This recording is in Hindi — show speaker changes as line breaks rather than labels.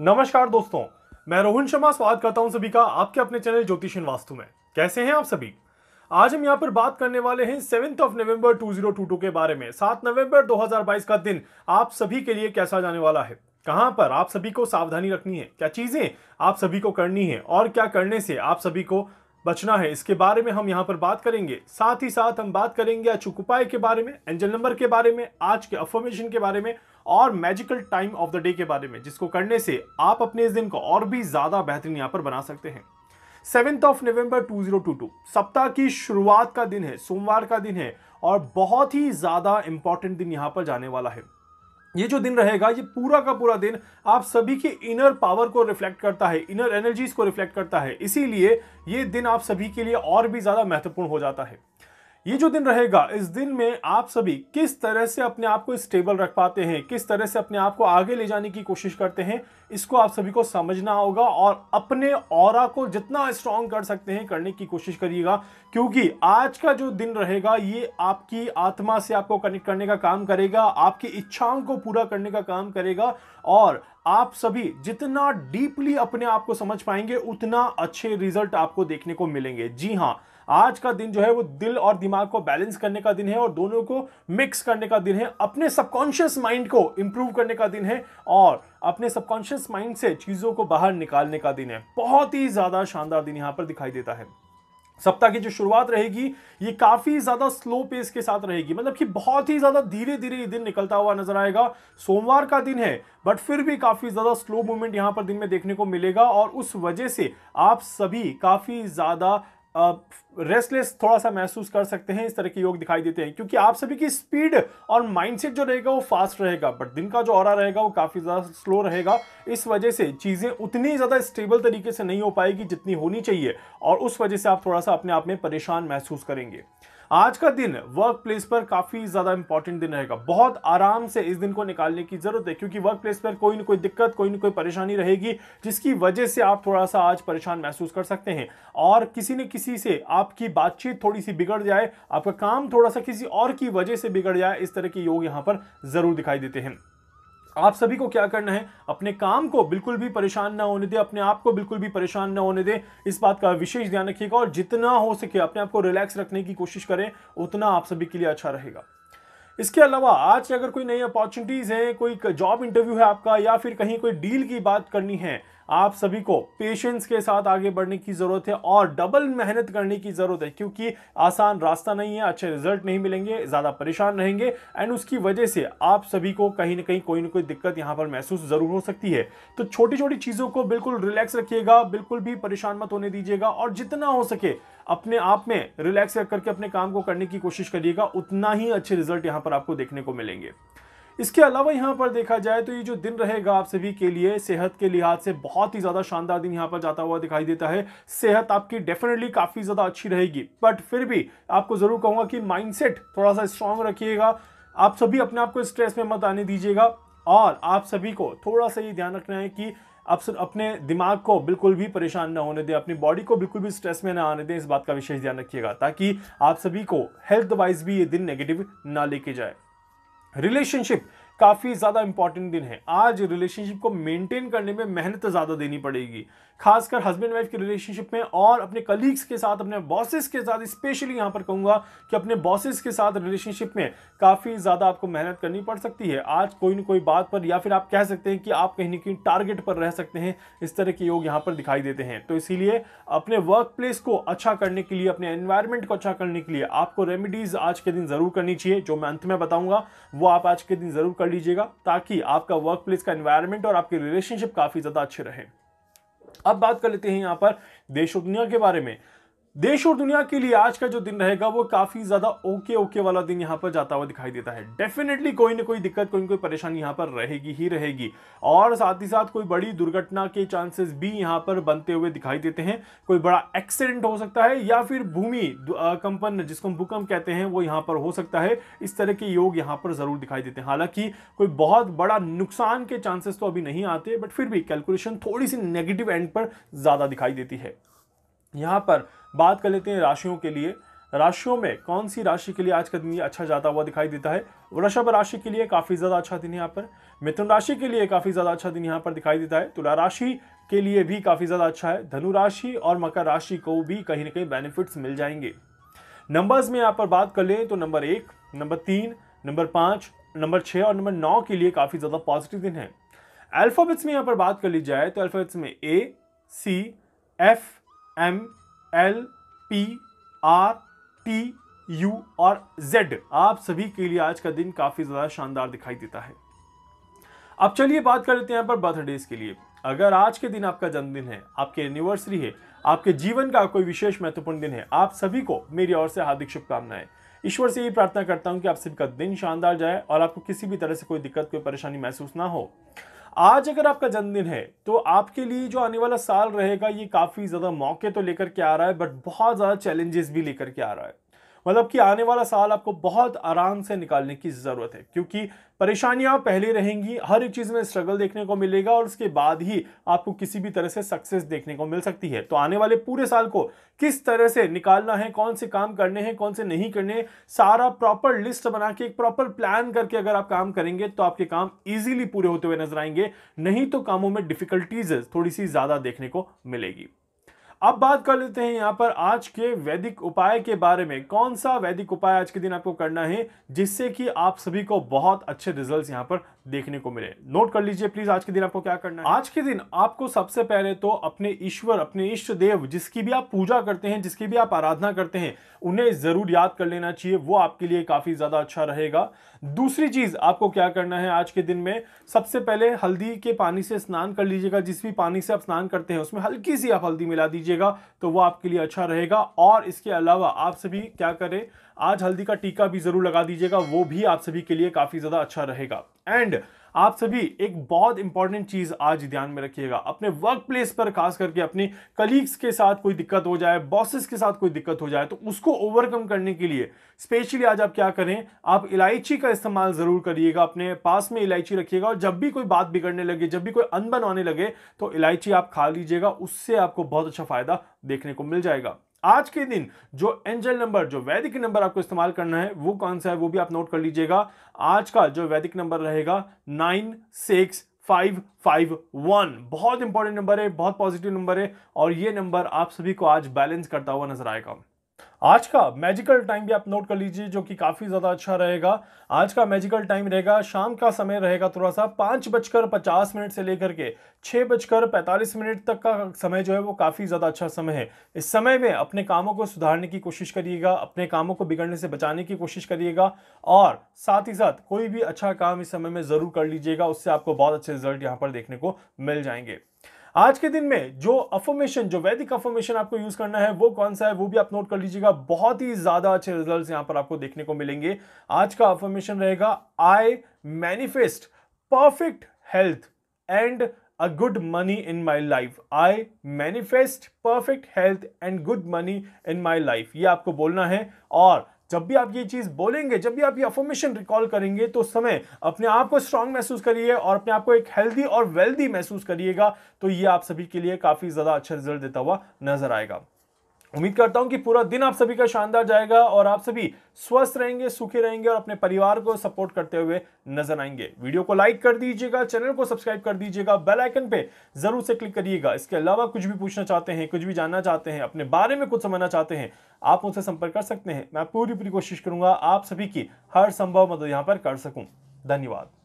नमस्कार दोस्तों मैं रोहन शर्मा स्वागत करता हूं सभी का आपके अपने चैनल ज्योतिषीन वास्तु में कैसे हैं आप सभी आज हम यहां पर बात करने वाले हैं सेवेंथ ऑफ नवंबर 2022 के बारे में सात नवंबर 2022 का दिन आप सभी के लिए कैसा जाने वाला है कहां पर आप सभी को सावधानी रखनी है क्या चीजें आप सभी को करनी है और क्या करने से आप सभी को बचना है इसके बारे में हम यहाँ पर बात करेंगे साथ ही साथ हम बात करेंगे अचूक उपाय के बारे में एंजल नंबर के बारे में आज के अफॉर्मेशन के बारे में और magical time of the day के बारे में जिसको करने से आप अपने इस दिन को और भी ज़्यादा बेहतरीन यहाँ पर बना सकते हैं सेवेंथ ऑफ नवंबर 2022 सप्ताह की शुरुआत का दिन है सोमवार का दिन है और बहुत ही ज़्यादा इंपॉर्टेंट दिन यहाँ पर जाने वाला है ये जो दिन रहेगा ये पूरा का पूरा दिन आप सभी के इनर पावर को रिफ्लेक्ट करता है इनर एनर्जीज को रिफ्लेक्ट करता है इसीलिए ये दिन आप सभी के लिए और भी ज़्यादा महत्वपूर्ण हो जाता है ये जो दिन रहेगा इस दिन में आप सभी किस तरह से अपने आप को स्टेबल रख पाते हैं किस तरह से अपने आप को आगे ले जाने की कोशिश करते हैं इसको आप सभी को समझना होगा और अपने और को जितना स्ट्रांग कर सकते हैं करने की कोशिश करिएगा क्योंकि आज का जो दिन रहेगा ये आपकी आत्मा से आपको कनेक्ट करने का काम करेगा आपकी इच्छाओं को पूरा करने का काम करेगा और आप सभी जितना डीपली अपने आप को समझ पाएंगे उतना अच्छे रिजल्ट आपको देखने को मिलेंगे जी हाँ आज का दिन जो है वो दिल और दिमाग को बैलेंस करने का दिन है और दोनों को मिक्स करने का दिन है अपने सबकॉन्शियस माइंड को इम्प्रूव करने का दिन है और अपने सबकॉन्शियस माइंड से चीज़ों को बाहर निकालने का दिन है बहुत ही ज़्यादा शानदार दिन यहाँ पर दिखाई देता है सप्ताह की जो शुरुआत रहेगी ये काफ़ी ज़्यादा स्लो पेस के साथ रहेगी मतलब कि बहुत ही ज़्यादा धीरे धीरे ये दिन निकलता हुआ नजर आएगा सोमवार का दिन है बट फिर भी काफ़ी ज़्यादा स्लो मूवमेंट यहाँ पर दिन में देखने को मिलेगा और उस वजह से आप सभी काफ़ी ज़्यादा रेस्टलेस थोड़ा सा महसूस कर सकते हैं इस तरह के योग दिखाई देते हैं क्योंकि आप सभी की स्पीड और माइंडसेट जो रहेगा वो फास्ट रहेगा बट दिन का जो और रहेगा वो काफ़ी ज़्यादा स्लो रहेगा इस वजह से चीज़ें उतनी ज़्यादा स्टेबल तरीके से नहीं हो पाएगी जितनी होनी चाहिए और उस वजह से आप थोड़ा सा अपने आप में परेशान महसूस करेंगे आज का दिन वर्क प्लेस पर काफी ज्यादा इंपॉर्टेंट दिन रहेगा बहुत आराम से इस दिन को निकालने की जरूरत है क्योंकि वर्क प्लेस पर कोई ना कोई दिक्कत कोई ना कोई परेशानी रहेगी जिसकी वजह से आप थोड़ा सा आज परेशान महसूस कर सकते हैं और किसी न किसी से आपकी बातचीत थोड़ी सी बिगड़ जाए आपका काम थोड़ा सा किसी और की वजह से बिगड़ जाए इस तरह के योग यहाँ पर जरूर दिखाई देते हैं आप सभी को क्या करना है अपने काम को बिल्कुल भी परेशान ना होने दे अपने आप को बिल्कुल भी परेशान ना होने दे इस बात का विशेष ध्यान रखिएगा और जितना हो सके अपने आप को रिलैक्स रखने की कोशिश करें उतना आप सभी के लिए अच्छा रहेगा इसके अलावा आज अगर कोई नई अपॉर्चुनिटीज़ हैं कोई जॉब इंटरव्यू है आपका या फिर कहीं कोई डील की बात करनी है आप सभी को पेशेंस के साथ आगे बढ़ने की ज़रूरत है और डबल मेहनत करने की ज़रूरत है क्योंकि आसान रास्ता नहीं है अच्छे रिजल्ट नहीं मिलेंगे ज़्यादा परेशान रहेंगे एंड उसकी वजह से आप सभी को कहीं ना कहीं कोई ना कोई दिक्कत यहाँ पर महसूस ज़रूर हो सकती है तो छोटी छोटी चीज़ों को बिल्कुल रिलैक्स रखिएगा बिल्कुल भी परेशान मत होने दीजिएगा और जितना हो सके अपने आप में रिलैक्स करके अपने काम को करने की कोशिश करिएगा उतना ही अच्छे रिजल्ट यहाँ पर आपको देखने को मिलेंगे इसके अलावा यहाँ पर देखा जाए तो ये जो दिन रहेगा आप सभी के लिए सेहत के लिहाज से बहुत ही ज़्यादा शानदार दिन यहाँ पर जाता हुआ दिखाई देता है सेहत आपकी डेफिनेटली काफ़ी ज़्यादा अच्छी रहेगी बट फिर भी आपको ज़रूर कहूँगा कि माइंडसेट थोड़ा सा स्ट्रांग रखिएगा आप सभी अपने आप को स्ट्रेस में मत आने दीजिएगा और आप सभी को थोड़ा सा ये ध्यान रखना है कि आप अपने दिमाग को बिल्कुल भी परेशान ना होने दें अपनी बॉडी को बिल्कुल भी स्ट्रेस में ना आने दें इस बात का विशेष ध्यान रखिएगा ताकि आप सभी को हेल्थ वाइज भी ये दिन नेगेटिव ना लेके जाए relationship काफ़ी ज़्यादा इंपॉर्टेंट दिन है आज रिलेशनशिप को मेंटेन करने में मेहनत ज़्यादा देनी पड़ेगी खासकर हस्बैंड वाइफ की रिलेशनशिप में और अपने कलीग्स के साथ अपने बॉसेस के साथ स्पेशली यहाँ पर कहूँगा कि अपने बॉसेस के साथ रिलेशनशिप में काफ़ी ज़्यादा आपको मेहनत करनी पड़ सकती है आज कोई ना कोई बात पर या फिर आप कह सकते हैं कि आप कहीं ना कहीं टारगेट पर रह सकते हैं इस तरह के योग यहाँ पर दिखाई देते हैं तो इसीलिए अपने वर्क प्लेस को अच्छा करने के लिए अपने एनवायरमेंट को अच्छा करने के लिए आपको रेमिडीज़ आज के दिन ज़रूर करनी चाहिए जो मैं अंत में बताऊँगा वो आप आज के दिन ज़रूर कर लीजिएगा ताकि आपका वर्क प्लेस का इन्वायरमेंट और आपके रिलेशनशिप काफ़ी ज़्यादा अच्छे रहे अब बात कर लेते हैं यहाँ पर देश दुनिया के बारे में देश और दुनिया के लिए आज का जो दिन रहेगा वो काफी ज्यादा ओके ओके वाला दिन यहाँ पर जाता हुआ दिखाई देता है डेफिनेटली कोई ना कोई दिक्कत कोई ना कोई परेशानी यहाँ पर रहेगी ही रहेगी और साथ ही साथ कोई बड़ी दुर्घटना के चांसेस भी यहाँ पर बनते हुए दिखाई देते हैं कोई बड़ा एक्सीडेंट हो सकता है या फिर भूमि कंपन जिसको हम भूकंप कहते हैं वो यहाँ पर हो सकता है इस तरह के योग यहाँ पर जरूर दिखाई देते हैं हालांकि कोई बहुत बड़ा नुकसान के चांसेस तो अभी नहीं आते बट फिर भी कैलकुलेशन थोड़ी सी नेगेटिव एंड पर ज्यादा दिखाई देती है यहाँ पर बात कर लेते हैं राशियों के लिए राशियों में कौन सी राशि के लिए आज का दिन ये अच्छा जाता हुआ दिखाई देता है वृषभ राशि के लिए काफ़ी ज़्यादा अच्छा दिन यहाँ पर मिथुन राशि के लिए काफ़ी ज़्यादा अच्छा दिन यहाँ पर दिखाई देता है तुला राशि के लिए भी काफ़ी ज़्यादा अच्छा है धनु राशि और मकर राशि को भी कहीं ना कहीं बेनिफिट्स मिल जाएंगे नंबर्स में यहाँ पर बात कर लें तो नंबर एक नंबर तीन नंबर पाँच नंबर छः और नंबर नौ के लिए काफ़ी ज़्यादा पॉजिटिव दिन है अल्फ़ाबेट्स में यहाँ पर बात कर ली जाए तो अल्फ़ाबेट्स में A C F M L P R T U और जेड आप सभी के लिए आज का दिन काफ़ी ज़्यादा शानदार दिखाई देता है अब चलिए बात कर लेते हैं यहाँ पर बर्थडेज के लिए अगर आज के दिन आपका जन्मदिन है आपकी एनिवर्सरी है आपके जीवन का कोई विशेष महत्वपूर्ण दिन है आप सभी को मेरी ओर से हार्दिक शुभकामनाएं ईश्वर से ये प्रार्थना करता हूं कि आप सभी का दिन शानदार जाए और आपको किसी भी तरह से कोई दिक्कत कोई परेशानी महसूस ना हो आज अगर आपका जन्मदिन है तो आपके लिए जो आने वाला साल रहेगा ये काफ़ी ज़्यादा मौके तो लेकर के आ रहा है बट बहुत ज़्यादा चैलेंजेस भी लेकर के आ रहा है मतलब कि आने वाला साल आपको बहुत आराम से निकालने की ज़रूरत है क्योंकि परेशानियां पहले रहेंगी हर एक चीज़ में स्ट्रगल देखने को मिलेगा और उसके बाद ही आपको किसी भी तरह से सक्सेस देखने को मिल सकती है तो आने वाले पूरे साल को किस तरह से निकालना है कौन से काम करने हैं कौन से नहीं करने सारा प्रॉपर लिस्ट बना के एक प्रॉपर प्लान करके अगर आप काम करेंगे तो आपके काम इजीली पूरे होते हुए नजर आएंगे नहीं तो कामों में डिफिकल्टीज थोड़ी सी ज़्यादा देखने को मिलेगी अब बात कर लेते हैं यहाँ पर आज के वैदिक उपाय के बारे में कौन सा वैदिक उपाय आज के दिन आपको करना है जिससे कि आप सभी को बहुत अच्छे रिजल्ट्स यहाँ पर देखने को मिले नोट कर लीजिए प्लीज आज के दिन आपको क्या करना है आज के दिन आपको सबसे पहले तो अपने ईश्वर अपने इष्ट देव जिसकी भी आप पूजा करते हैं जिसकी भी आप आराधना करते हैं उन्हें जरूर याद कर लेना चाहिए वो आपके लिए काफी ज्यादा अच्छा रहेगा दूसरी चीज आपको क्या करना है आज के दिन में सबसे पहले हल्दी के पानी से स्नान कर लीजिएगा जिस भी पानी से आप स्नान करते हैं उसमें हल्की सी आप हल्दी मिला दीजिए लीजिएगा तो वो आपके लिए अच्छा रहेगा और इसके अलावा आप सभी क्या करें आज हल्दी का टीका भी ज़रूर लगा दीजिएगा वो भी आप सभी के लिए काफ़ी ज़्यादा अच्छा रहेगा एंड आप सभी एक बहुत इंपॉर्टेंट चीज आज ध्यान में रखिएगा अपने वर्क प्लेस पर खास करके अपने कलीग्स के साथ कोई दिक्कत हो जाए बॉसेस के साथ कोई दिक्कत हो जाए तो उसको ओवरकम करने के लिए स्पेशली आज आप क्या करें आप इलायची का इस्तेमाल जरूर करिएगा अपने पास में इलायची रखिएगा और जब भी कोई बात बिगड़ने लगे जब भी कोई अनबन आने लगे तो इलायची आप खा लीजिएगा उससे आपको बहुत अच्छा फायदा देखने को मिल जाएगा आज के दिन जो एंजल नंबर जो वैदिक नंबर आपको इस्तेमाल करना है वो कौन सा है वो भी आप नोट कर लीजिएगा आज का जो वैदिक नंबर रहेगा nine six five five one बहुत इंपॉर्टेंट नंबर है बहुत पॉजिटिव नंबर है और ये नंबर आप सभी को आज बैलेंस करता हुआ नजर आएगा आज का मैजिकल टाइम भी आप नोट कर लीजिए जो कि काफ़ी ज़्यादा अच्छा रहेगा आज का मैजिकल टाइम रहेगा शाम का समय रहेगा थोड़ा सा पाँच बजकर पचास मिनट से लेकर के छः बजकर पैंतालीस मिनट तक का समय जो है वो काफ़ी ज़्यादा अच्छा समय है इस समय में अपने कामों को सुधारने की कोशिश करिएगा अपने कामों को बिगड़ने से बचाने की कोशिश करिएगा और साथ ही साथ कोई भी अच्छा काम इस समय में ज़रूर कर लीजिएगा उससे आपको बहुत अच्छे रिजल्ट यहाँ पर देखने को मिल जाएंगे आज के दिन में जो अफॉर्मेशन जो वैदिक अफॉर्मेशन आपको यूज करना है वो कौन सा है वो भी आप नोट कर लीजिएगा बहुत ही ज्यादा अच्छे रिजल्ट यहाँ पर आपको देखने को मिलेंगे आज का अफॉर्मेशन रहेगा I manifest perfect health and a good money in my life I manifest perfect health and good money in my life ये आपको बोलना है और जब भी आप ये चीज़ बोलेंगे जब भी आप ये अफॉर्मेशन रिकॉल करेंगे तो समय अपने आप को स्ट्रांग महसूस करिए और अपने आप को एक हेल्दी और वेल्दी महसूस करिएगा तो ये आप सभी के लिए काफ़ी ज़्यादा अच्छा रिजल्ट देता हुआ नजर आएगा उम्मीद करता हूं कि पूरा दिन आप सभी का शानदार जाएगा और आप सभी स्वस्थ रहेंगे सुखी रहेंगे और अपने परिवार को सपोर्ट करते हुए नजर आएंगे वीडियो को लाइक कर दीजिएगा चैनल को सब्सक्राइब कर दीजिएगा बेल आइकन पे जरूर से क्लिक करिएगा इसके अलावा कुछ भी पूछना चाहते हैं कुछ भी जानना चाहते हैं अपने बारे में कुछ समझना चाहते हैं आप उनसे संपर्क कर सकते हैं मैं पूरी पूरी कोशिश करूंगा आप सभी की हर संभव मदद यहाँ पर कर सकूँ धन्यवाद